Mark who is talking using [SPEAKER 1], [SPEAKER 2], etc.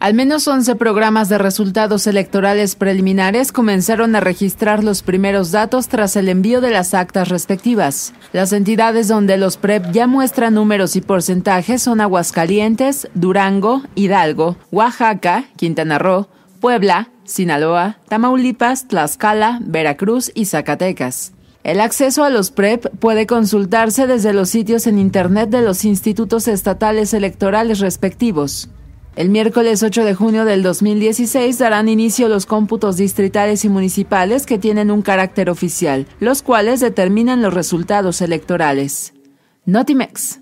[SPEAKER 1] Al menos 11 programas de resultados electorales preliminares comenzaron a registrar los primeros datos tras el envío de las actas respectivas. Las entidades donde los PREP e ya muestran números y porcentajes son Aguascalientes, Durango, Hidalgo, Oaxaca, Quintana Roo, Puebla, Sinaloa, Tamaulipas, Tlaxcala, Veracruz y Zacatecas. El acceso a los PREP e puede consultarse desde los sitios en Internet de los institutos estatales electorales respectivos. El miércoles 8 de junio del 2016 darán inicio los cómputos distritales y municipales que tienen un carácter oficial, los cuales determinan los resultados electorales. Notimex.